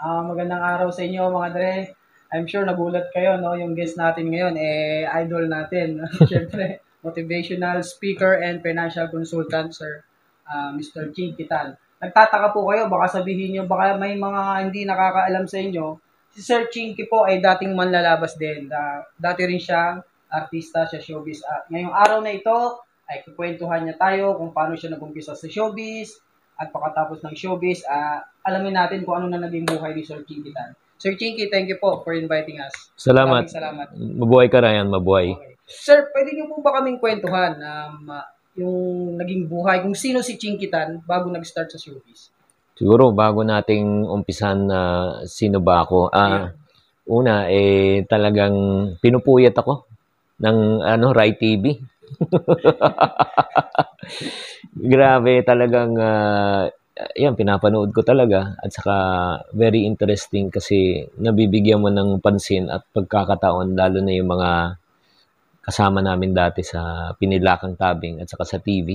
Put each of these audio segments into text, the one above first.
Uh, magandang araw sa inyo mga dre. I'm sure nagulat kayo no yung guest natin ngayon eh idol natin. Syempre, motivational speaker and financial consultant sir uh, ah, Mr. King Kital. Nagtataka po kayo baka sabihin nyo, baka may mga hindi nakakaalam sa inyo. Si Sir Chinky po ay dating manlalabas din. Uh, dati rin siya artista sa showbiz. At ah, ngayong araw na ito ay kukwentuhan niya tayo kung paano siya nagumpisa sa showbiz, at pagkatapos ng showbiz, uh, alamin natin kung ano na naging buhay ni Sir Chinky Tan. Sir Chinky, thank you po for inviting us. Salamat. salamat. Mabuhay ka, Ryan. Mabuhay. Okay. Sir, pwede niyo po ba kaming kwentuhan um, yung naging buhay, kung sino si Chinky Tan bago nag-start sa showbiz? Siguro, bago nating umpisan na uh, sino ba ako. Uh, yeah. Una, eh, talagang pinupuyat ako ng ano, Rai TV. Grabe, talagang uh, yan, pinapanood ko talaga. At saka, very interesting kasi nabibigyan mo ng pansin at pagkakataon, lalo na yung mga kasama namin dati sa Pinilakang Tabing at saka sa TV.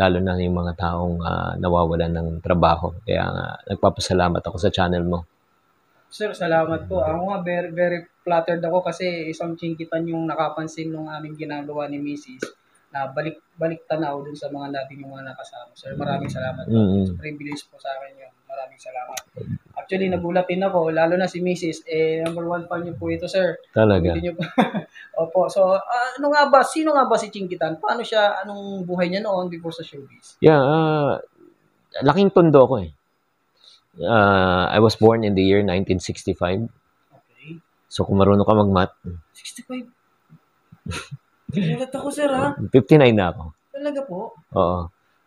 Lalo na yung mga taong uh, ah, nawawalan ng trabaho. Kaya uh, nagpapasalamat ako sa channel mo. Sir, salamat po. Ako nga, very, very flattered ako kasi isang chinkitan yung nakapansin nung aming ginagawa ni Mrs na balik balik tanaw dun sa mga nating mga nakasama. Sir, maraming salamat. Mm-hmm. Sa privilege po sa akin yun. Maraming salamat. Actually, nagulat din ako, lalo na si Mrs. Eh, number one fan niyo po ito, sir. Talaga? Niyo po. Opo. So, uh, ano nga ba, sino nga ba si Chingitan? Paano siya, anong buhay niya noon before sa showbiz? Yeah, uh, laking tondo ako eh. Uh, I was born in the year 1965. Okay. So, kung marunong ka mag-math. 65? Ginulat ako, sir, ha? 59 na ako. Talaga po? Oo.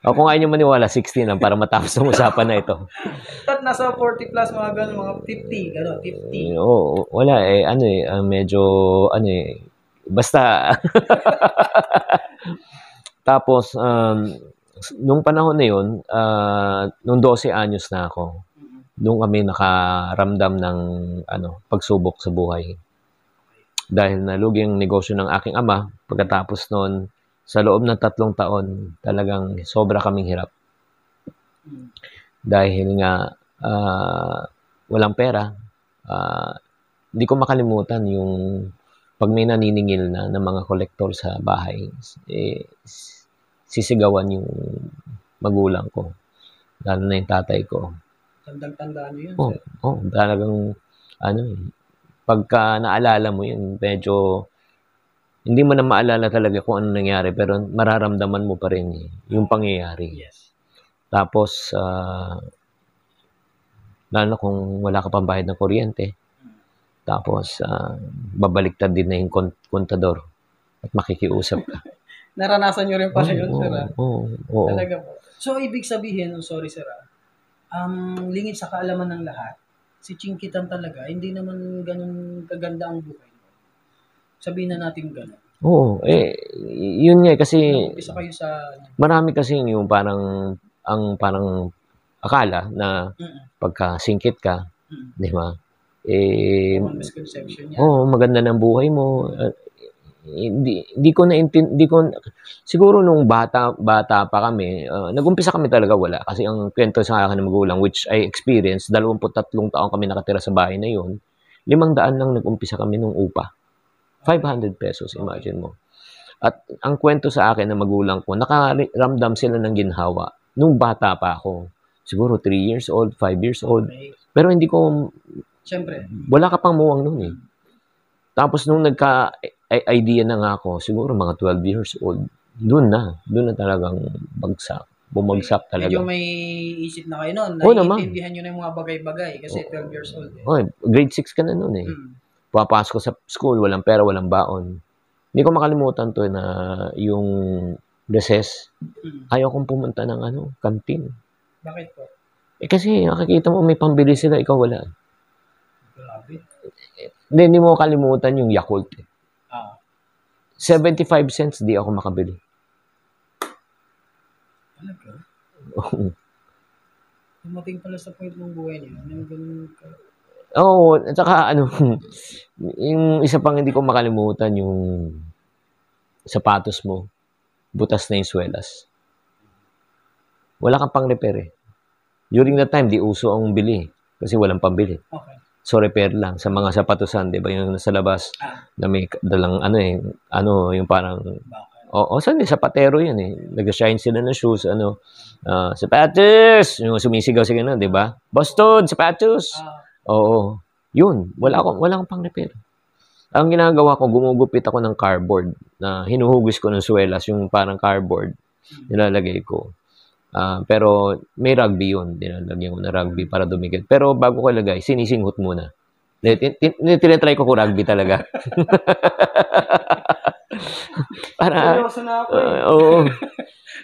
O kung ayaw nyo maniwala, 16 lang para matapos ang usapan na ito. Tat nasa 40 plus mga ganun, mga 50, gano'n, 50. Eh, oo, oh, wala eh, ano eh, uh, medyo, ano eh, basta. Tapos, um, nung panahon na yun, uh, nung 12 anyos na ako, mm-hmm. nung kami nakaramdam ng ano, pagsubok sa buhay dahil nalugi ang negosyo ng aking ama. Pagkatapos noon, sa loob ng tatlong taon, talagang sobra kaming hirap. Dahil nga uh, walang pera, uh, hindi ko makalimutan yung pag may naniningil na ng mga kolektor sa bahay, eh, sisigawan yung magulang ko. Lalo na yung tatay ko. Tandang-tanda ano yun? Oo, oh, oh, talagang ano eh, pagka naalala mo yun, medyo hindi mo na maalala talaga kung ano nangyari pero mararamdaman mo pa rin yung pangyayari. Yes. Tapos, uh, lalo kung wala ka pang bayad ng kuryente, tapos uh, babaliktad din na yung kontador at makikiusap ka. Naranasan nyo rin pala oh, yun, oh, sir. Ah. Oo, oh, oh, Talaga po. So, ibig sabihin, oh, sorry sir, ang um, lingid sa kaalaman ng lahat, si Chinkitan talaga, hindi naman ganun kaganda ang buhay. Sabihin na natin ganun. Oo, eh, yun nga eh, kasi isa kayo sa ano? marami kasi yung parang ang parang akala na pagka singkit ka, Mm-mm. di ba? Eh, oh, maganda ng buhay mo. Eh, hindi hindi ko na hindi ko siguro nung bata bata pa kami uh, nagumpisa kami talaga wala kasi ang kwento sa akin ng magulang which I experienced 23 taon kami nakatira sa bahay na yun 500 lang nagumpisa kami nung upa 500 pesos imagine mo at ang kwento sa akin ng magulang ko nakaramdam sila ng ginhawa nung bata pa ako siguro 3 years old 5 years old pero hindi ko Siyempre. Wala ka pang muwang noon eh. Tapos nung nagka ay idea na nga ako, siguro mga 12 years old, doon na, doon na talagang bagsak. Bumagsak talaga. Medyo may isip na kayo noon. Oo naman. Naiintindihan nyo na yung mga bagay-bagay kasi oh, 12 years old. Eh. Oh, grade 6 ka na noon eh. Mm. Papasok sa school, walang pera, walang baon. Hindi ko makalimutan to eh, na yung recess, mm. ayaw kong pumunta ng ano, canteen. Bakit po? Eh kasi nakikita mo may pambili sila, ikaw wala. Grabe. Hindi, hindi mo kalimutan yung Yakult. Eh. 75 cents, di ako makabili. Talaga? Oo. Dumating pala sa point ng buhay niya. Ano yung ganun Oo, oh, at saka ano, yung isa pang hindi ko makalimutan yung sapatos mo, butas na yung swelas. Wala kang pang repair eh. During that time, di uso ang bili kasi walang pambili. Okay. So repair lang sa mga sapatosan, 'di ba? Yung nasa labas ah. na may dalang ano eh, ano yung parang O, oh, oh, sa eh, sapatero yun eh. Nag-shine sila ng shoes, ano, uh, sapatos! Yung sumisigaw sila na, di ba? Boston, sapatos! Uh, Oo, oh, yun. Wala akong, wala akong pang repair. Ang ginagawa ko, gumugupit ako ng cardboard na hinuhugis ko ng suwelas, yung parang cardboard, hmm. nilalagay ko. Uh, pero may rugby yun. Dinalagyan ko na rugby para dumikit. Pero bago ko ilagay, sinisinghot muna. Tinetry ko ko rugby talaga. para, Seryoso na ako eh. Uh, oo.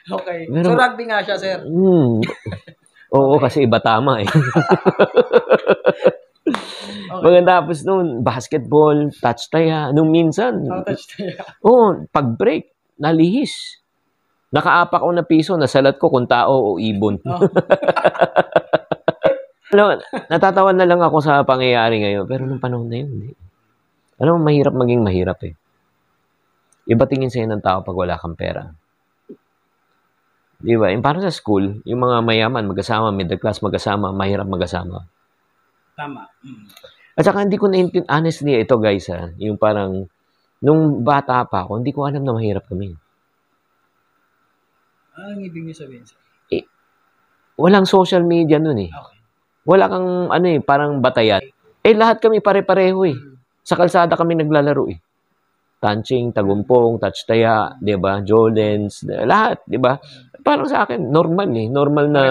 okay. Pero, so rugby nga siya, sir. Mm, oo, okay. kasi iba tama eh. Okay. Pagkatapos noon, basketball, touch taya. Nung minsan, oh, touch taya. Oo, oh, pag-break, nalihis Nakaapak ako na piso, nasalat ko kung tao o ibon. Oh. ano, natatawa na lang ako sa pangyayari ngayon. Pero nung panahon na yun, eh. alam mo, mahirap maging mahirap eh. Iba tingin sa'yo ng tao pag wala kang pera. Di ba? Yung parang sa school, yung mga mayaman, magkasama, middle class, magkasama, mahirap magkasama. Tama. Mm. At saka hindi ko na naintindihan, honestly, ito guys ha, yung parang, nung bata pa ako, hindi ko alam na mahirap kami. Mm. Anong ibig niyo sabihin? Eh, walang social media nun eh. Okay. Wala kang ano eh, parang batayan. Eh lahat kami pare-pareho eh. Mm. Sa kalsada kami naglalaro eh. Tanching, tagumpong, touch touchtaya, 'di ba? Jolens, lahat, 'di ba? Mm. Parang sa akin normal eh, normal na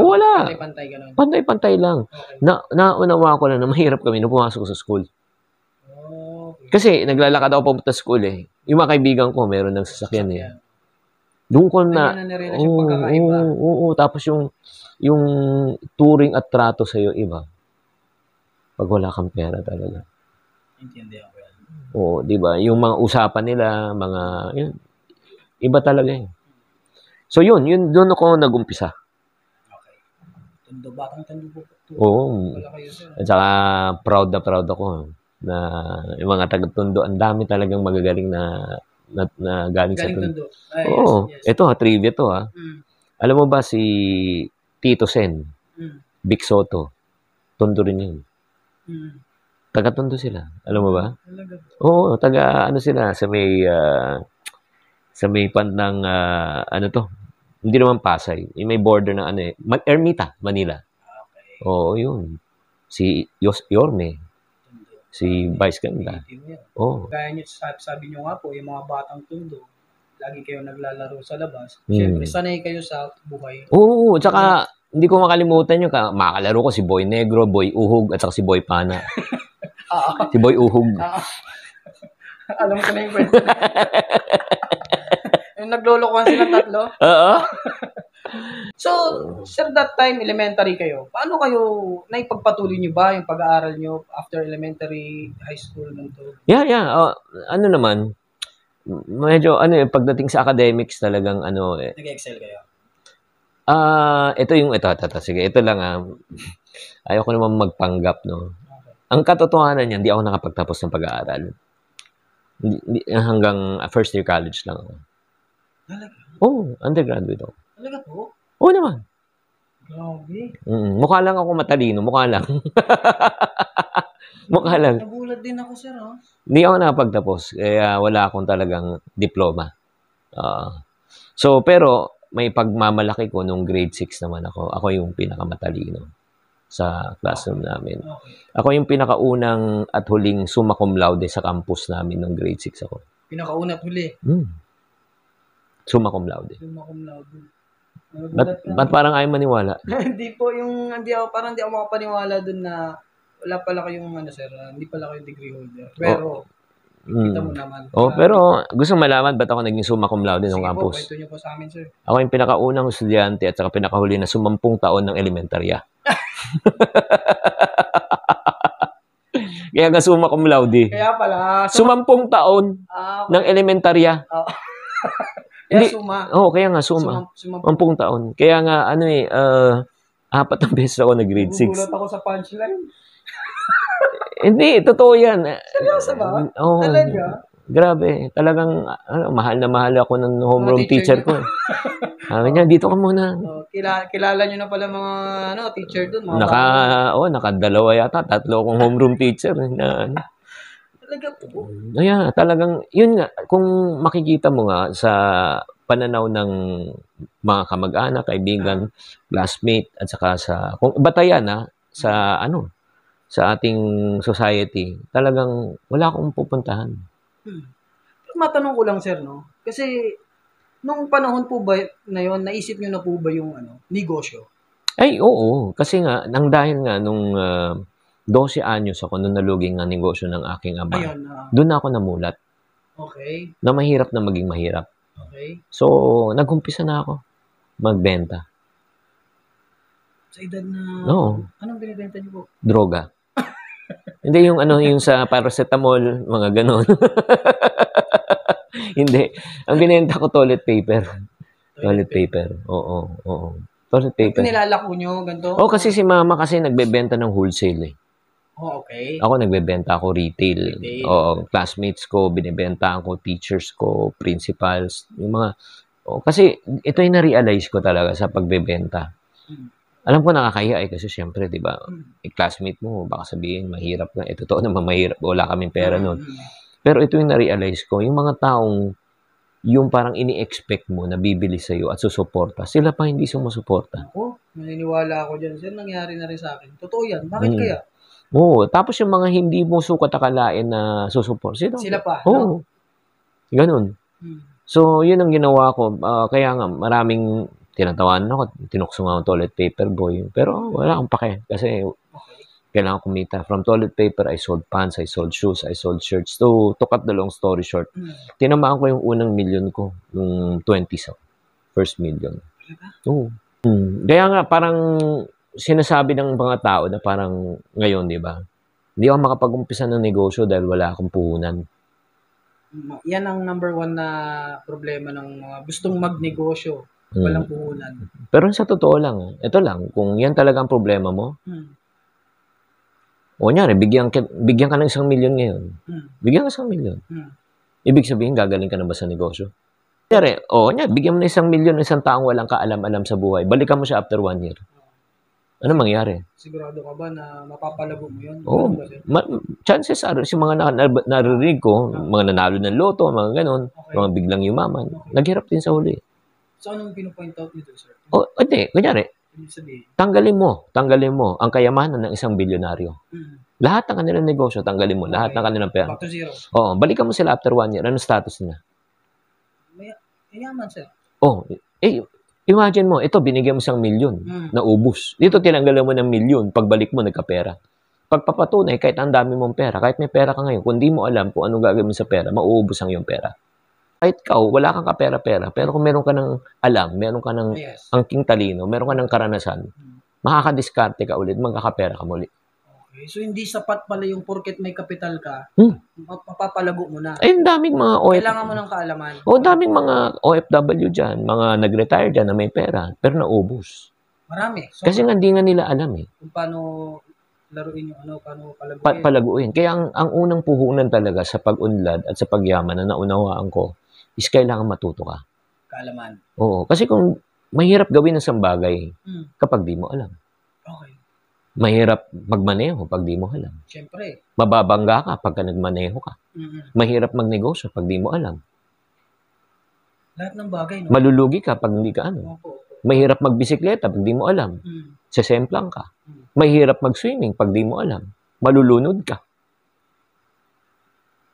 oh, wala. Pantay-pantay lang. Pantay-pantay lang. Okay. Na naunawa ko lang na mahirap kami nung pumasok sa school. Okay. Kasi naglalakad ako papunta sa school eh. Yung mga kaibigan ko, meron ng sasakyan eh. Doon ko na, na oo, oo, oo, tapos yung, yung touring at trato sa sa'yo iba. Pag wala kang pera talaga. Intindihan ko yan. oh, di ba? Yung mga usapan nila, mga, yun, iba talaga yun. So yun, yun doon ako nagumpisa. Okay. Tundo batang tundo po. Oo. At saka proud na proud ako ah, na yung mga taga-tundo, ang dami talagang magagaling na na, na galing, galing sa Tondo. Ay, ah, Oo. Yes, yes. Ito ha, trivia to ha. Mm. Alam mo ba si Tito Sen, mm. Big Soto, Tondo rin yun. Mm. Taga Tondo sila. Alam mo ba? Talaga. Oo, taga ano sila sa may uh, sa may pan ng uh, ah, ano to? Hindi naman Pasay. may border ng ano eh. Ermita, Manila. Okay. Oo, yun. Si Yos Yorme si Vice Ganda. Oh. Kaya nyo, sabi, sabi nyo nga po, yung mga batang tundo, lagi kayo naglalaro sa labas. Hmm. Siyempre, sanay kayo sa buhay. Oo, oh, saka, hindi ko makalimutan yun. makalaro ko si Boy Negro, Boy Uhog, at saka si Boy Pana. Ah. si Boy Uhog. Ah. Alam ko na yung friend. yung naglolokohan sila tatlo. Oo so, sir, that time, elementary kayo. Paano kayo, naipagpatuloy nyo ba yung pag-aaral nyo after elementary, high school? Ganito? Yeah, yeah. Uh, ano naman, medyo, ano yung pagdating sa academics talagang, ano, eh. Nag-excel kayo? Ah, uh, ito yung, ito, ito, ito, sige, ito lang ah. Ayoko naman magpanggap, no. Okay. Ang katotohanan niya, hindi ako nakapagtapos ng pag-aaral. hanggang ah, first year college lang Talaga? Oh, undergraduate ako. Talaga po? Oo naman. Grabe. Mm-mm. Mukha lang ako matalino. Mukha lang. mukha lang. Nagulat din ako, sir. Oh. Hindi ako nakapagtapos. Kaya wala akong talagang diploma. Uh, so, pero may pagmamalaki ko nung grade 6 naman ako. Ako yung pinakamatalino sa classroom namin. Ako yung pinakaunang at huling summa laude sa campus namin nung grade 6 ako. Pinakauna at huli? Hmm. Summa cum laude. Summa laude. Ba't, ba't parang ayaw maniwala? Hindi po, yung hindi ako, parang hindi ako makapaniwala dun na wala pala kayong ano sir, ah, hindi pala kayong degree holder. Oh. Pero, oh. kita mo naman. Oh, uh, pero gusto malaman ba't ako naging summa cum laude ng campus. Sige po, niyo po sa amin sir. Ako yung pinakaunang estudyante at saka pinakahuli na sumampung taon ng elementarya. Kaya nga summa cum laude. Kaya pala. Sum- sumampung taon ah, okay. ng elementarya. Oh. Kaya Hindi, suma. oh, kaya nga suma. suma, suma. taon. Kaya nga, ano eh, uh, apat ang beses ako na grade 6. Nagulat ako sa punchline. Hindi, totoo yan. Seryoso ba? Oh, Talaga? Grabe, talagang ano, mahal na mahal ako ng homeroom teacher, teacher ko. Eh. Sabi niya, dito ka muna. Oh, kilala, kilala niyo na pala mga ano, teacher doon. Naka, oh, nakadalawa yata, tatlo akong homeroom teacher. Eh, na, ano talaga po. Ayan, talagang, yun nga, kung makikita mo nga sa pananaw ng mga kamag-anak, kaibigan, classmate, at saka sa, kung batayan ha, ah, sa ano, sa ating society, talagang wala akong pupuntahan. Hmm. Matanong ko lang, sir, no? Kasi, nung panahon po ba na yon naisip nyo na po ba yung ano, negosyo? Ay, oo. Kasi nga, nang dahil nga nung uh, 12 anyos ako nung naluging ng negosyo ng aking ama. Ayun, uh, Doon ako namulat. Okay. Na mahirap na maging mahirap. Okay. So, nagumpisa na ako magbenta. Sa edad na... No. Anong binibenta niyo po? Droga. Hindi yung ano, yung sa paracetamol, mga ganon. Hindi. Ang binenta ko toilet paper. Toilet, toilet paper. paper. Oo, oo. Toilet paper. Ito nilalako nyo, ganito? Oo, oh, kasi si mama kasi nagbebenta ng wholesale eh. Oh, okay. Ako nagbebenta ako retail. retail. Oo, classmates ko, binebenta ko, teachers ko, principals, yung mga oh, kasi ito ay na-realize ko talaga sa pagbebenta. Hmm. Alam ko nakakahiya eh kasi syempre, 'di ba? Hmm. Eh, classmate mo, baka sabihin mahirap na. Eh, totoo naman mahirap, wala kaming pera hmm. noon. Pero ito yung na-realize ko, yung mga taong yung parang ini-expect mo na bibili sa'yo at susuporta, sila pa hindi sumusuporta. Ako, naniniwala ako dyan. Yan nangyari na rin sa akin. Totoo yan. Bakit hmm. kaya? Oo. Tapos yung mga hindi mo sukat akalain na susuport sila. Sila pa. Oo. No? Ganun. Hmm. So, yun ang ginawa ko. Uh, kaya nga, maraming tinatawan ako. Tinukso nga toilet paper boy. Pero oh, wala akong pake. Kasi okay. kailangan kumita. From toilet paper, I sold pants, I sold shoes, I sold shirts. So, to cut the long story short, hmm. tinamaan ko yung unang million ko. nung 20s First million. Oo. Hmm. Kaya nga, parang sinasabi ng mga tao na parang ngayon, di ba? Hindi ako makapag-umpisa ng negosyo dahil wala akong puhunan. Yan ang number one na problema ng mga gustong magnegosyo. Hmm. Walang puhunan. Pero sa totoo lang, ito lang, kung yan talaga ang problema mo, hmm. o nyari, bigyan, ka, bigyan ka ng isang milyon ngayon. Hmm. Bigyan ka isang milyon. Hmm. Ibig sabihin, gagaling ka na ba sa negosyo? Kunyari, o oh, bigyan mo na isang milyon ng isang taong walang kaalam-alam sa buhay. Balikan mo siya after one year. Ano mangyari? Sigurado ka ba na mapapalago mo yun? Oo. Ma- chances are, si mga na- na- naririnig ko, okay. mga nanalo ng loto, mga ganun, okay. mga biglang yumaman, okay. naghirap din sa huli. So, anong pinupoint out nito, sir? O, oh, hindi. Kunyari, tanggalin mo, tanggalin mo ang kayamanan ng isang bilyonaryo. hmm Lahat ng kanilang negosyo, tanggalin mo. Okay. Lahat ng kanilang pera. Back to zero. Oo. Balikan mo sila after one year. Ano status nila? May, mayaman, sir. Oh, eh, Imagine mo, ito, binigyan mo siyang milyon mm. na ubus. Dito tinanggal mo ng milyon, pagbalik mo, nagkapera. Pagpapatunay, kahit ang dami mong pera, kahit may pera ka ngayon, kundi mo alam kung anong gagawin sa pera, mauubos ang iyong pera. Kahit ka, wala kang kapera-pera, pero kung meron ka ng alam, meron ka ng yes. angking talino, meron ka ng karanasan, mm. makakadiskarte ka ulit, magkakapera ka muli. Okay, so hindi sapat pala yung porket may kapital ka, hmm. mapapalago mo na. Ay, daming mga OFW. Kailangan mo ng kaalaman. O, daming mga OFW dyan, mga nag-retire dyan na may pera, pero naubos. Marami. So, Kasi nga, hindi nga nila alam eh. Kung paano laruin yung ano, paano palaguin. Pa- palaguin. Kaya ang, ang unang puhunan talaga sa pag-unlad at sa pagyaman na naunawaan ko is kailangan matuto ka. Kaalaman. Oo. Kasi kung mahirap gawin ng sambagay hmm. kapag di mo alam. Okay. Mahirap magmaneho pag di mo alam. Siyempre. Mababangga ka pagka nagmaneho ka. Mm-hmm. Mahirap magnegosyo pag di mo alam. Lahat ng bagay, no? Malulugi ka pag hindi ka ano. Opo. Mahirap magbisikleta pag di mo alam. Mm. Sesemplang ka. Mm. Mahirap magswimming pag di mo alam. Malulunod ka.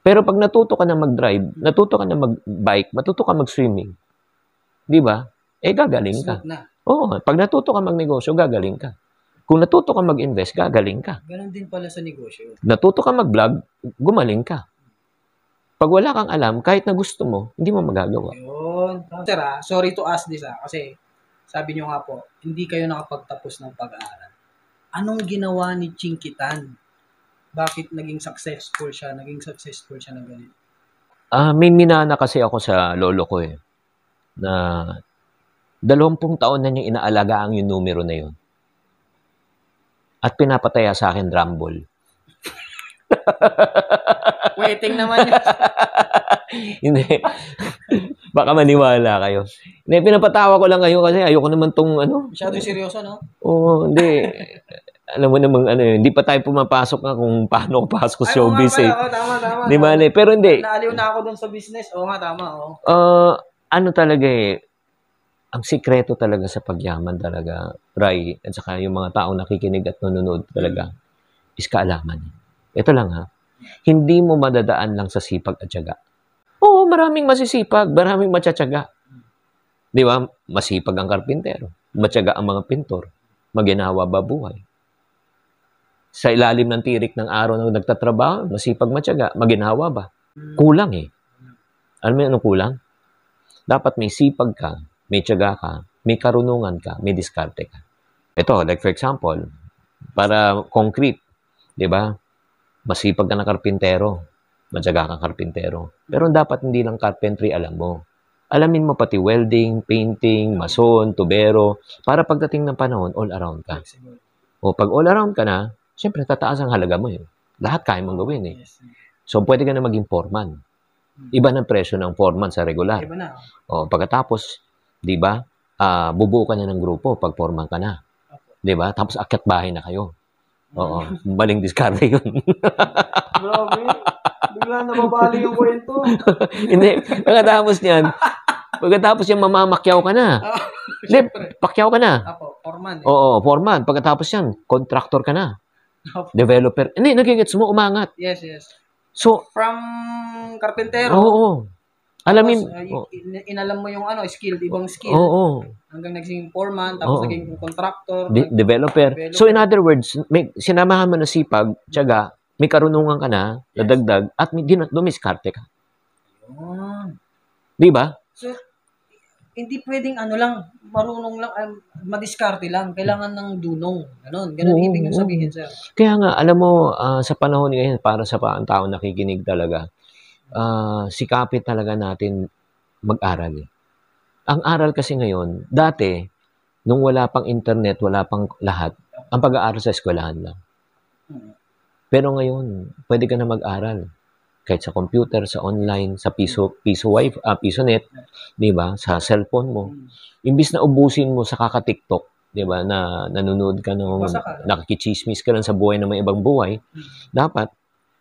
Pero pag natuto ka na mag-drive, mm. natuto ka na mag-bike, matuto ka mag-swimming, di ba? Eh, gagaling ka. Oo. Pag natuto ka magnegosyo, gagaling ka. Kung natuto ka mag-invest, gagaling ka. Ganon din pala sa negosyo. Natuto ka mag-vlog, gumaling ka. Pag wala kang alam, kahit na gusto mo, hindi mo magagawa. Yun. Sir, ah, sorry to ask this ah, kasi sabi nyo nga po, hindi kayo nakapagtapos ng pag-aaral. Anong ginawa ni Chinkitan? Bakit naging successful siya? Naging successful siya ng ganito? Ah, uh, may minana kasi ako sa lolo ko eh. Na dalawampung taon na niya inaalagaan yung numero na yun at pinapataya sa akin Rumble. Waiting naman yun. Hindi. Baka maniwala kayo. Hindi, pinapatawa ko lang ngayon kasi ayoko naman tong ano. Masyado seryoso, no? Oo, hindi. Alam mo namang ano hindi pa tayo pumapasok na kung paano pasok sa showbiz eh. Tama, tama, tama. Di ba, Pero hindi. Naaliw na ako dun sa business. Oo nga, tama. Oo. Oh. Uh, ano talaga eh, ang sikreto talaga sa pagyaman talaga, Ray, at saka yung mga taong nakikinig at nanonood talaga, is kaalaman. Ito lang ha, hindi mo madadaan lang sa sipag at tiyaga. Oo, maraming masisipag, maraming matsatsaga. Di ba? Masipag ang karpintero, matyaga ang mga pintor, maginawa ba buhay? Sa ilalim ng tirik ng araw na nagtatrabaho, masipag matyaga, maginawa ba? Kulang eh. Alam mo yung anong kulang? Dapat may sipag ka, may tiyaga ka, may karunungan ka, may diskarte ka. Ito, like for example, para concrete, di ba? Masipag ka na karpintero, matiyaga kang karpintero. Pero dapat hindi lang carpentry alam mo. Alamin mo pati welding, painting, mason, tubero, para pagdating ng panahon, all around ka. O pag all around ka na, siyempre tataas ang halaga mo yun. Eh. Lahat kaya mong gawin eh. So pwede ka na maging foreman. Iba ng presyo ng foreman sa regular. Iba na. Oh. O pagkatapos, 'Di ba? Uh, bubuo ka na ng grupo, pagporman ka na. 'Di ba? Tapos akyat bahay na kayo. Oo, baling diskarte 'yun. Grabe. Bigla na mabali yung kwento. Hindi, pagkatapos niyan, pagkatapos yung mamamakyaw ka na. Ah, Hindi, pakyaw ka na. Apo, foreman. Eh. Oo, foreman. Pagkatapos yan, contractor ka na. Developer. Hindi, nagigits mo, umangat. Yes, yes. So, from carpentero. Oo, oo. Alamin. Tapos, oh. in, inalam mo yung ano, skill, ibang skill. Oo. Oh, oh. Hanggang naging foreman, tapos oh. naging contractor. De- developer. developer. So in other words, may, sinamahan mo na sipag, tiyaga, may karunungan ka na, yes. nadagdag, at may, din, dumiskarte ka. Oh. Di ba? So, hindi pwedeng ano lang, marunong lang, um, madiskarte lang. Kailangan ng dunong. Ganon. Ganon ibig nyo sabihin, sir. Kaya nga, alam mo, uh, sa panahon ngayon, para sa pa ang tao nakikinig talaga, uh, sikapin talaga natin mag-aral. Eh. Ang aral kasi ngayon, dati, nung wala pang internet, wala pang lahat, ang pag-aaral sa eskwelahan lang. Pero ngayon, pwede ka na mag-aral kahit sa computer, sa online, sa piso piso wife, uh, ah, piso net, 'di ba? Sa cellphone mo. Imbis na ubusin mo sa kaka-TikTok, 'di ba, na nanonood ka ng nakikichismis ka lang sa buhay ng may ibang buhay, hmm. dapat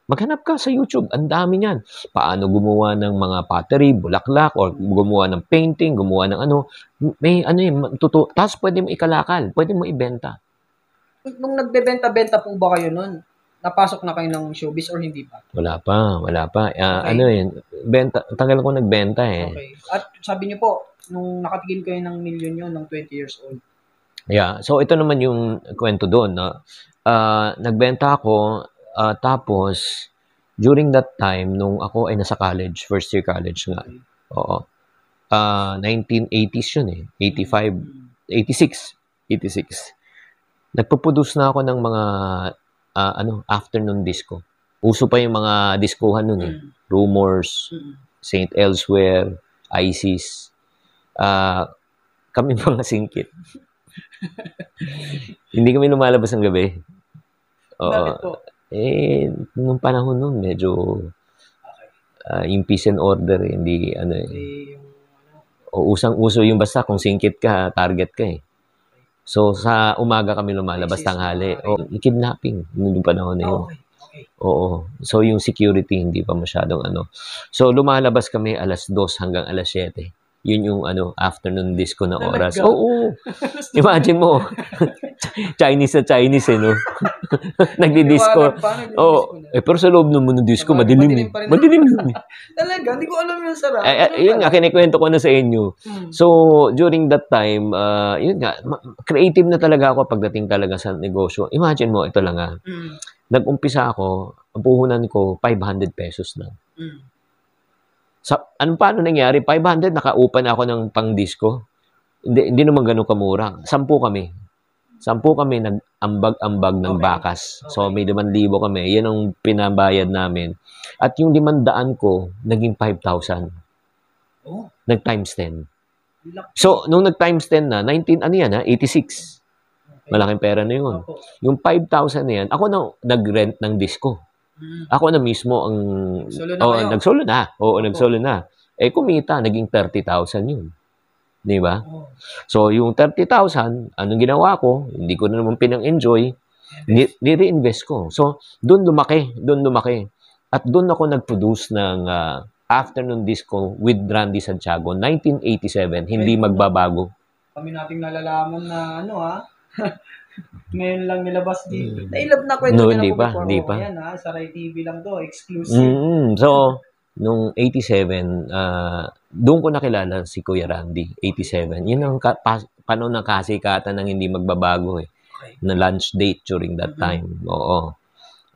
Maghanap ka sa YouTube, ang dami niyan. Paano gumawa ng mga pottery, bulaklak, or gumawa ng painting, gumawa ng ano. May ano yun, tutu- tapos pwede mo ikalakal, pwede mo ibenta. Nung nagbebenta-benta po ba kayo nun? Napasok na kayo ng showbiz or hindi pa? Wala pa, wala pa. Uh, okay. Ano yun, benta, tagal ko nagbenta eh. Okay. At sabi niyo po, nung nakatigil kayo ng million yun, nung 20 years old. Yeah, so ito naman yung kwento doon No? uh, nagbenta ako Uh, tapos, during that time, nung ako ay nasa college, first year college nga, mm. oo, uh, ah, 1980s yun eh, 85, 86, 86. Nagpo-produce na ako ng mga, uh, ano, afternoon disco. Uso pa yung mga diskuhan nun eh. Mm. Rumors, mm. St. Elsewhere, ISIS. Uh, kami mga singkit. Hindi kami lumalabas ng gabi. Oo. Bakit po? Eh, nung panahon nun, medyo uh, yung peace and order, eh, hindi ano eh. O usang-uso yung basta kung singkit ka, target ka eh. So sa umaga kami lumalabas tanghali. O oh, kidnapping noong panahon na yun. Oo. So yung security hindi pa masyadong ano. So lumalabas kami alas 2 hanggang alas 7 yun yung ano afternoon disco na oras. Oo. Oh, oh. Imagine mo. Chinese sa Chinese eh, no? Nagdi-disco. oh, na. eh, pero sa loob ng disco, Ay, diba? madilim. Madilim, eh. madilim yun. Eh. Talaga, hindi ko alam yung sarap. Ay, eh, eh, ay, ano yun nga, kinikwento ko na sa inyo. Hmm. So, during that time, uh, yun nga, creative na talaga ako pagdating talaga sa negosyo. Imagine mo, ito lang ah. Hmm. Nag-umpisa ako, ang puhunan ko, 500 pesos lang. Hmm. Sa, ano paano nangyari? 500, nakaupan ako ng pang-disco. Hindi, hindi naman gano'ng kamura. Sampu kami. Sampu kami nag-ambag-ambag ng okay. bakas. So, may 5,000 kami. Yan ang pinabayad namin. At yung 500 ko, naging 5,000. Oh. Nag-times 10. So, nung nag-times 10 na, 19, ano yan ha? 86. Malaking pera na yun. Yung 5,000 na yan, ako na nag-rent ng disco. Mm. Ako na mismo ang... Solo na oh, kayo. Nagsolo na. Oo, oh, nagsolo na. Eh, kumita, naging 30,000 yun. Di ba? So, yung 30,000, anong ginawa ko? Hindi ko na naman pinang-enjoy. Ni-reinvest ko. So, doon lumaki. Doon lumaki. At doon ako nag-produce ng uh, afternoon disco with Randy Santiago, 1987. Hindi magbabago. Kami nating nalalaman na ano ha, ah. Ngayon lang nilabas dito. Mm. Nailab na kwento no, hindi pa, hindi pa. Ayan ha, ah, sa Rai TV lang to, exclusive. mm So, nung 87, uh, ah, doon ko nakilala si Kuya Randy, 87. Yun ang ka- pa- panahon ng kasikatan ng hindi magbabago eh. Okay. Na lunch date during that mm-hmm. time. Oo.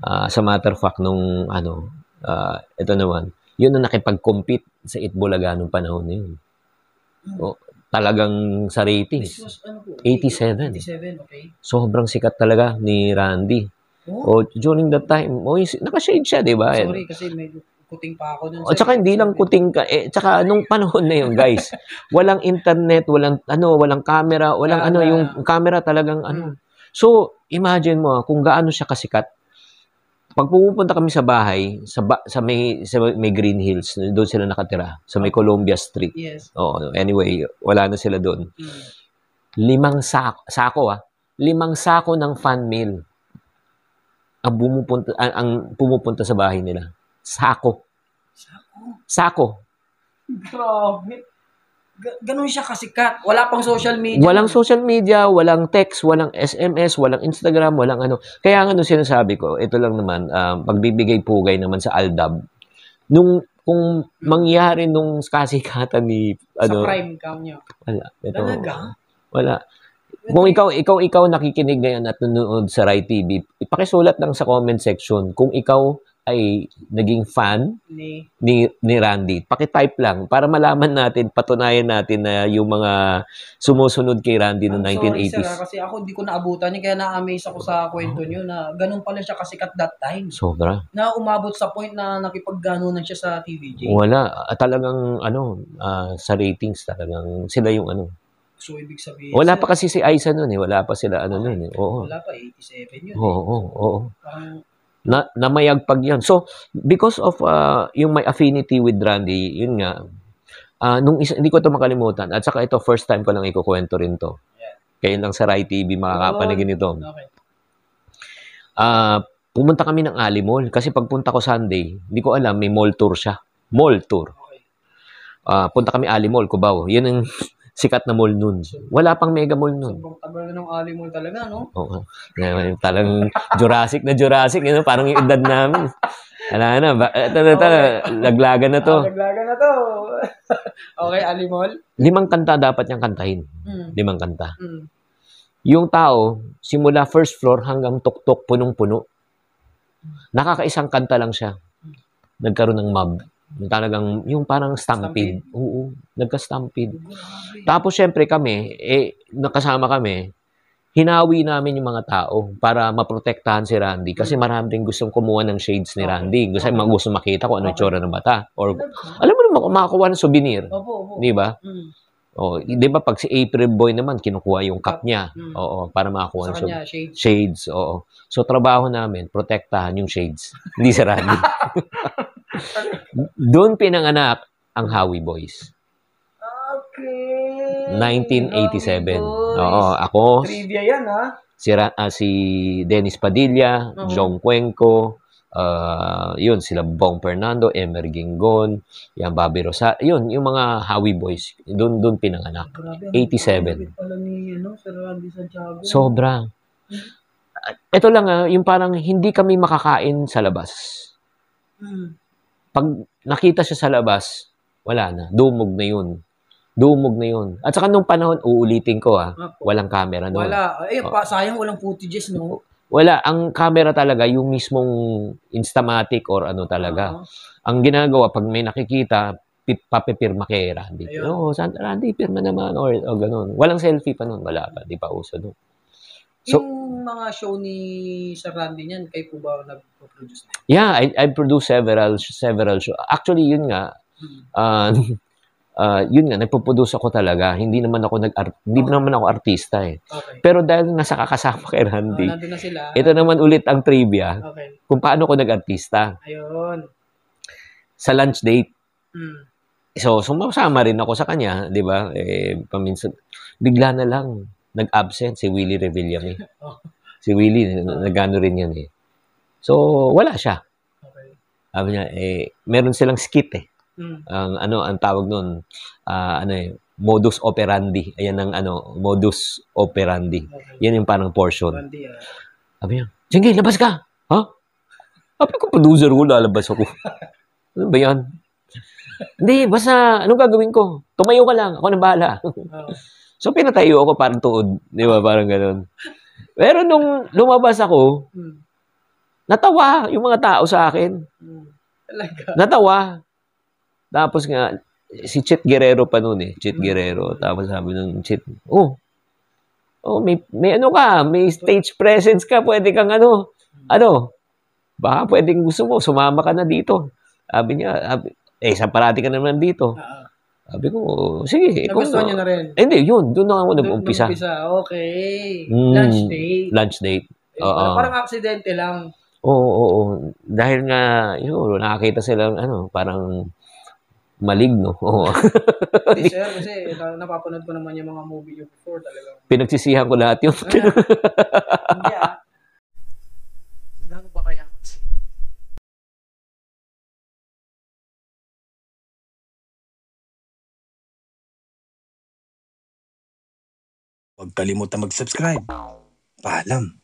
Uh, ah, sa matter of fact, nung ano, uh, ito naman, yun ang nakipag-compete sa Itbulaga nung panahon na yun. Mm-hmm. O, talagang sa ratings. Was, ano po? 87. 87, okay. Sobrang sikat talaga ni Randy. Oh. O oh, during that time, oh, naka-shade siya, di ba? Sorry, kasi medyo kuting pa ako nun. O, oh, tsaka hindi lang kuting ka. Eh, tsaka nung panahon na yun, guys, walang internet, walang, ano, walang camera, walang, uh, ano, yung camera talagang, ano. hmm. ano. So, imagine mo, ah, kung gaano siya kasikat, pag pupunta kami sa bahay, sa, ba, sa, may, sa may Green Hills, doon sila nakatira, sa may Columbia Street. Yes. Oo, anyway, wala na sila doon. Mm. Limang sako, sako ah, limang sako ng fan mail ang pumupunta, ang, ang pumupunta sa bahay nila. Sako. Sako? Sako. Grabe ganun siya kasikat. Wala pang social media. Walang social media, walang text, walang SMS, walang Instagram, walang ano. Kaya nga ano sinasabi ko, ito lang naman, um, pagbibigay pugay naman sa Aldab, nung kung mangyari nung kasikatan ni ano, sa prime cam niya. Wala. Ito, Talaga? Wala. Kung ikaw, ikaw, ikaw nakikinig ngayon at nanonood sa Rai TV, ipakisulat lang sa comment section kung ikaw ay naging fan ni, ni, ni Randy. Paki-type lang para malaman natin, patunayan natin na yung mga sumusunod kay Randy noong 1980s. Sorry, sir, kasi ako hindi ko naabutan niya, kaya na-amaze ako sa kwento niyo na ganun pala siya kasikat that time. Sobra. Na umabot sa point na nakipagganunan siya sa TVJ. Wala. Ah, talagang, ano, uh, sa ratings talagang, sila yung ano, So, ibig sabihin... Wala pa kasi si Aiza noon eh. Wala pa sila ano okay. noon eh. Oo. Wala pa, 87 yun eh. Oo, oo, oo. Parang na, namayagpag yan. So, because of uh, yung my affinity with Randy, yun nga, uh, nung isa, hindi ko to makalimutan. At saka ito, first time ko lang ikukwento rin to. Yeah. lang sa Rai TV makakapanagin ito. Okay. Uh, pumunta kami ng Ali Mall kasi pagpunta ko Sunday, hindi ko alam, may mall tour siya. Mall tour. Okay. Uh, punta kami Ali Mall, Cubao. Yun ang sikat na mall noon. Wala pang mega mall noon. Sobrang tagal na ng alley talaga, no? Oo. Ngayon, talagang Jurassic na Jurassic, you ano, parang yung edad namin. Ano na, ba, eto na, okay. laglagan na to. Oh, laglagan na to. okay, alley Limang kanta dapat niyang kantahin. Mm. Limang kanta. Mm. Yung tao, simula first floor hanggang tuktok, punong-puno. Nakakaisang kanta lang siya. Hmm. Nagkaroon ng mob talagang, yung parang stampede. stampede. Oo, nagka-stampede. Tapos, syempre kami, eh, nakasama kami, hinawi namin yung mga tao para maprotektahan si Randy kasi hmm. marami rin gustong kumuha ng shades ni Randy. Gusto, okay. gusto makita kung ano yung tsura ng bata. Or, alam mo naman, makakuha ng souvenir. Opo, opo. Di ba? Mm. Oh, di ba pag si April Boy naman kinukuha yung cup niya. Mm. Oo, para makakuha ng so, shades. shades. Oo. So trabaho namin protektahan yung shades, hindi si Randy. Doon pinanganak ang Howie Boys. Okay. 1987. Oo, ako. Trivia yan, ha? Si, uh, si Dennis Padilla, uh-huh. John Cuenco, uh, yun, sila Bong Fernando, Emer Gingon, yan, Bobby Rosa, yun, yung mga Howie Boys, doon doon pinanganak. Grabe, 87. Pala ni, ano, Sir Randy Santiago. Sobra. Ito hmm. lang, uh, yung parang hindi kami makakain sa labas. Hmm. Pag nakita siya sa labas, wala na. Dumog na yun. Dumog na yun. At saka nung panahon, uulitin ko ha, ah. walang camera noon. Wala. Eh, oh. pa, sayang walang footages, no? Wala. Ang camera talaga, yung mismong instamatic or ano talaga. Uh-huh. Ang ginagawa, pag may nakikita, papipirma kay Randy. Oo, oh, Santa Randy, pirma naman. Or, o ganun. Walang selfie pa noon. Wala pa. Di pa uso doon. So, yung mga show ni Sir Randy niyan, kayo po ba nag-produce? Yeah, I, I produce several several show. Actually, yun nga, hmm. uh, uh, yun nga, nagpo-produce ako talaga. Hindi naman ako nag okay. hindi naman ako artista eh. Okay. Pero dahil nasa kakasama kay Randy, oh, na sila. ito naman ulit ang trivia okay. kung paano ko nag-artista. Ayun. Sa lunch date. Mm. So, sumasama rin ako sa kanya, di ba? Eh, paminsan, bigla na lang nag-absent si Willie Revilla eh. Oh. Si Willie, nagano rin yan eh. So, wala siya. Okay. Sabi niya, eh, meron silang skit eh. Mm. Ang ano, ang tawag noon, uh, ah, ano eh, modus operandi. Ayan ang ano, modus operandi. Okay. Yan yung parang portion. Operandi, uh... Sabi niya, Sige, labas ka! Ha? Huh? Sabi ko, producer ko, lalabas ako. ano ba yan? Hindi, basta, anong gagawin ko? Tumayo ka lang, ako na bahala. So, pinatayo ako parang tuod. Di ba? Parang ganun. Pero nung lumabas ako, hmm. natawa yung mga tao sa akin. Hmm. Talaga? Natawa. Tapos nga, si Chet Guerrero pa noon eh. Chet hmm. Guerrero. Tapos sabi ng Chet, oh, oh may, may ano ka, may stage presence ka, pwede kang ano, ano, baka pwedeng gusto mo, sumama ka na dito. Sabi niya, sabi, eh, sa parati ka naman dito. Ah. Sabi ko, sige. Nagustuhan niya na rin? Eh, hindi, yun. Doon na ako nag-umpisa. Nag-umpisa, okay. Mm, lunch date. Lunch date. Eh, Oo. Parang, parang aksidente lang. Oo, oo, oo. Dahil nga, yun, nakakita sila, ano, parang maligno. Oo. Hindi, sir, kasi napapunod ko naman yung mga movie before talaga. Pinagsisihan ko lahat yun. Hindi ah. Huwag kalimutan mag-subscribe. Paalam.